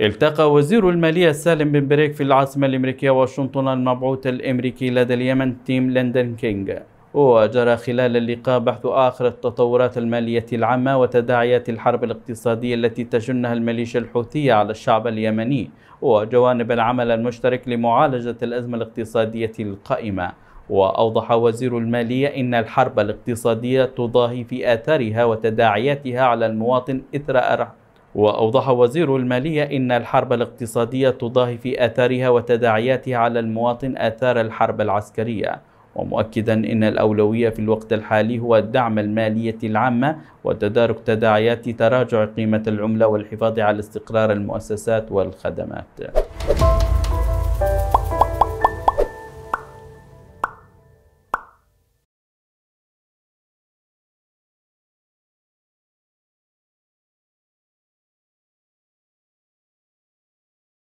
التقى وزير المالية سالم بن بريك في العاصمة الأمريكية واشنطن المبعوث الأمريكي لدى اليمن تيم لندن كينج وجرى خلال اللقاء بحث آخر التطورات المالية العامة وتداعيات الحرب الاقتصادية التي تشنها الميليشيا الحوثية على الشعب اليمني وجوانب العمل المشترك لمعالجة الأزمة الاقتصادية القائمة وأوضح وزير المالية إن الحرب الاقتصادية تضاهي في آثارها وتداعياتها على المواطن إثر وأوضح وزير المالية إن الحرب الاقتصادية تضاهي في آثارها وتداعياتها على المواطن آثار الحرب العسكرية ومؤكدا إن الأولوية في الوقت الحالي هو الدعم المالية العامة وتدارك تداعيات تراجع قيمة العملة والحفاظ على استقرار المؤسسات والخدمات